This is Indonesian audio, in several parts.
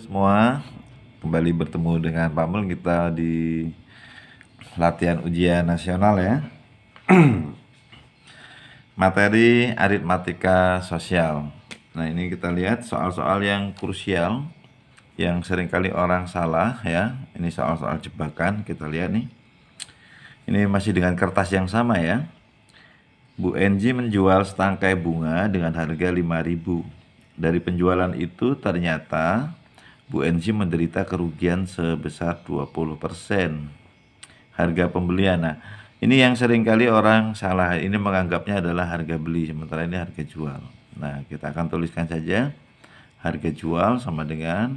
semua kembali bertemu dengan Mul kita di latihan ujian nasional ya materi aritmatika sosial nah ini kita lihat soal-soal yang krusial yang seringkali orang salah ya ini soal-soal jebakan kita lihat nih ini masih dengan kertas yang sama ya Bu Enji menjual setangkai bunga dengan harga 5000 dari penjualan itu ternyata Bu NG menderita kerugian sebesar 20%. Harga pembelian. Nah, ini yang seringkali orang salah. Ini menganggapnya adalah harga beli, sementara ini harga jual. Nah, kita akan tuliskan saja harga jual sama dengan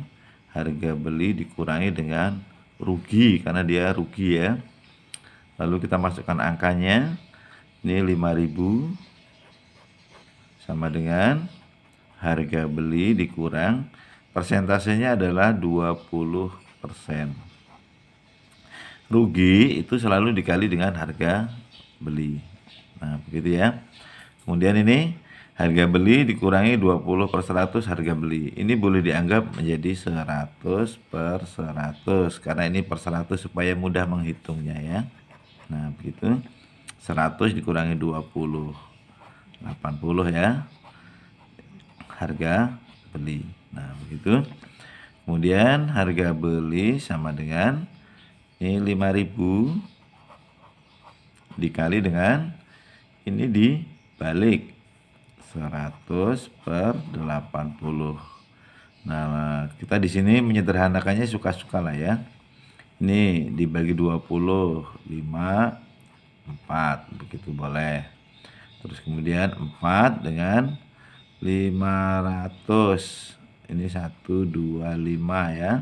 harga beli dikurangi dengan rugi karena dia rugi ya. Lalu kita masukkan angkanya. Ini 5000 sama dengan harga beli dikurang persentasenya adalah 20%. Rugi itu selalu dikali dengan harga beli. Nah, begitu ya. Kemudian ini harga beli dikurangi 20 per 100 harga beli. Ini boleh dianggap menjadi 100 per 100 karena ini per 100 supaya mudah menghitungnya ya. Nah, begitu. 100 dikurangi 20. 80 ya. Harga beli. Nah, begitu. Kemudian harga beli sama dengan ini 5000 dikali dengan ini dibalik 100 per 80. Nah, kita di sini menyederhanakannya suka-suka lah ya. Ini dibagi 20, 5, 4, begitu boleh. Terus kemudian 4 dengan 500 ini 125 ya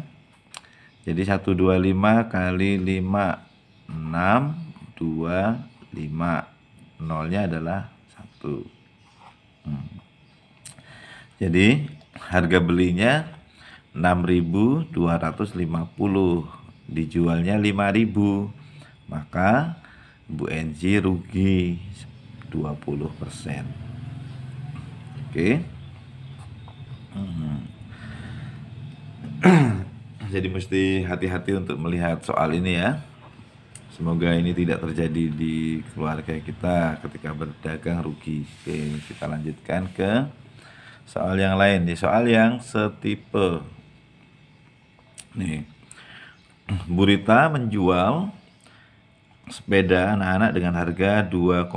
jadi 125 kali 5 6 2 5 nolnya adalah 1 hmm. jadi harga belinya 6250 dijualnya 5000 maka Bu Enji rugi 20% oke okay. hmm. Jadi mesti hati-hati untuk melihat soal ini ya. Semoga ini tidak terjadi di keluarga kita ketika berdagang rugi. Oke, kita lanjutkan ke soal yang lain nih, soal yang setipe. Nih. Burita menjual sepeda anak-anak dengan harga 2,5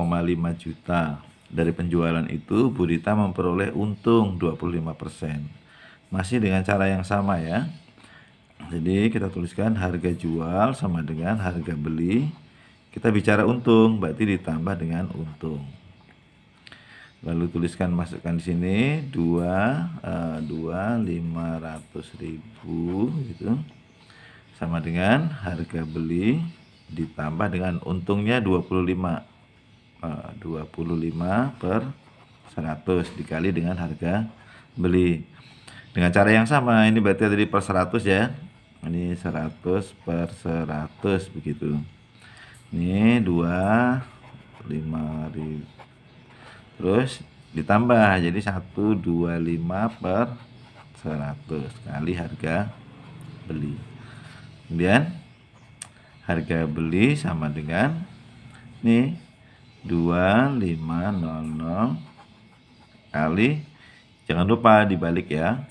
juta. Dari penjualan itu Burita memperoleh untung 25 persen. Masih dengan cara yang sama ya. Jadi kita tuliskan harga jual sama dengan harga beli. Kita bicara untung, berarti ditambah dengan untung. Lalu tuliskan masukkan di sini 2 2 500.000 gitu. Sama dengan harga beli ditambah dengan untungnya 25. 25 eh, per 100 dikali dengan harga beli dengan cara yang sama ini berarti tadi per 100 ya ini 100 per 100 begitu ini 2 5 terus ditambah jadi 125 per 100 kali harga beli kemudian harga beli sama dengan nih 2500 kali jangan lupa dibalik ya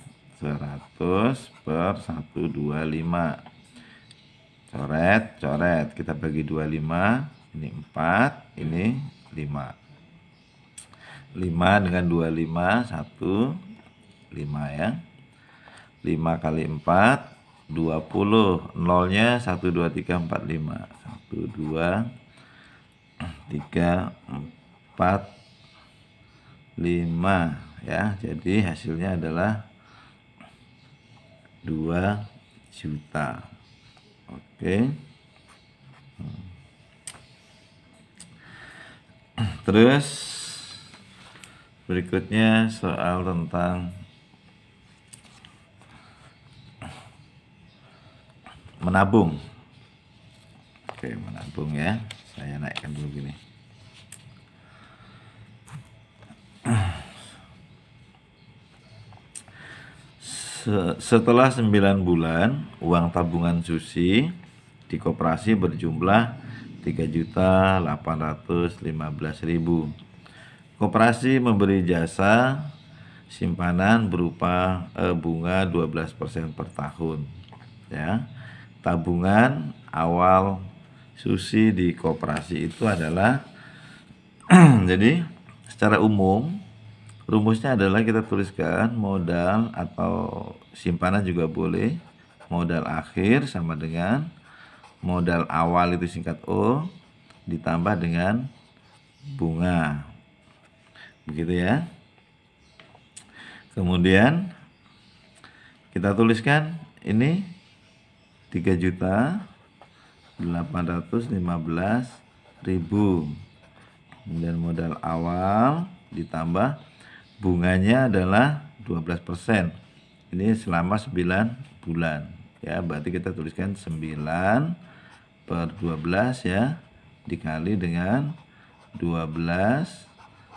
200 per 125 coret coret kita bagi 25 ini 4 ini 5 5 dengan 25 1 5 ya 5 kali 4 20 nolnya 1 2 3 4 5 1 2 3 4 5 ya jadi hasilnya adalah 2 juta oke terus berikutnya soal tentang menabung oke menabung ya saya naikkan dulu gini setelah 9 bulan uang tabungan Susi di koperasi berjumlah 3.815.000. Koperasi memberi jasa simpanan berupa eh, bunga 12% per tahun. Ya. Tabungan awal Susi di koperasi itu adalah jadi secara umum Rumusnya adalah kita tuliskan modal atau simpanan juga boleh. Modal akhir sama dengan modal awal itu singkat O ditambah dengan bunga. Begitu ya. Kemudian kita tuliskan ini 3 juta 815 ribu kemudian modal awal ditambah bunganya adalah 12%. Ini selama 9 bulan. Ya, berarti kita tuliskan 9 per 12 ya dikali dengan 12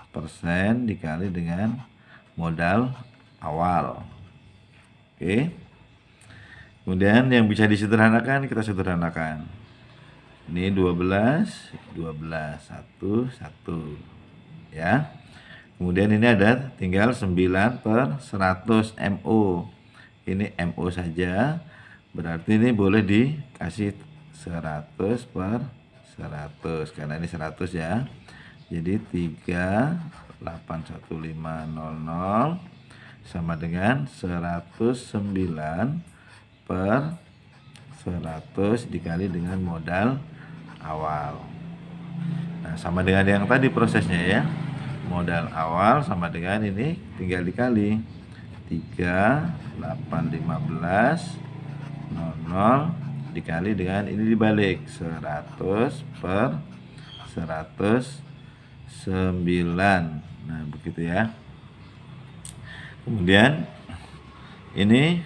persen dikali dengan modal awal. Oke. Kemudian yang bisa disederhanakan kita sederhanakan. Ini 12, 12, 1, 1. Ya. Kemudian ini ada tinggal 9 per 100 MO. Ini MO saja. Berarti ini boleh dikasih 100 per 100. Karena ini 100 ya. Jadi 3 81500 sama dengan 109 per 100 dikali dengan modal awal. Nah, sama dengan yang tadi prosesnya ya modal awal sama dengan ini tinggal dikali 3 8 15 00 dikali dengan ini dibalik 100 per 109 nah begitu ya kemudian ini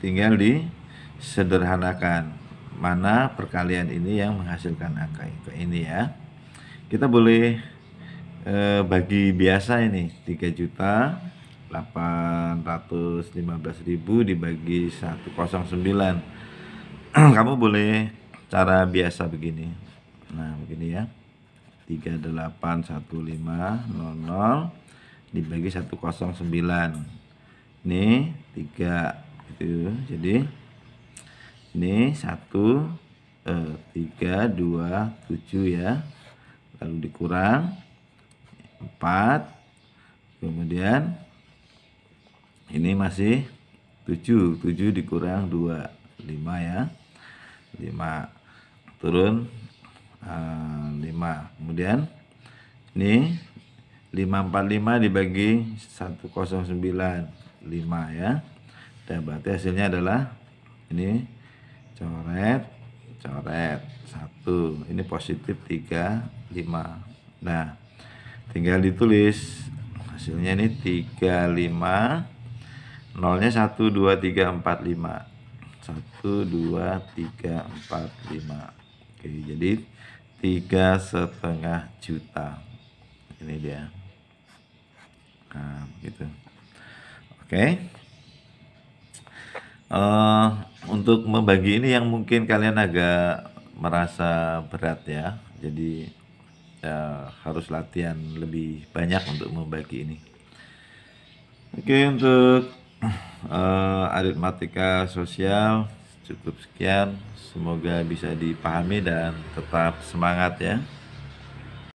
tinggal disederhanakan mana perkalian ini yang menghasilkan angka ini ya kita boleh eh, bagi biasa ini 3 juta 815.000 dibagi 109 kamu boleh cara biasa begini nah begini ya 381500 dibagi 109 ini 3 itu jadi ini 1 eh, 3 2 7 ya lalu dikurang 4 kemudian ini masih 7 7 dikurang 2 5 ya 5 turun uh, eh, 5 kemudian ini 545 dibagi 109 5 ya dan berarti hasilnya adalah ini coret coret 1 ini positif 3 5 nah tinggal ditulis hasilnya ini 35 nolnya 1 2 3 4 5 1 2 3 4 5 oke jadi tiga setengah juta ini dia nah gitu oke uh, untuk membagi ini yang mungkin kalian agak merasa berat ya jadi ya, harus latihan lebih banyak untuk membagi ini. Oke untuk uh, aritmatika sosial cukup sekian. Semoga bisa dipahami dan tetap semangat ya.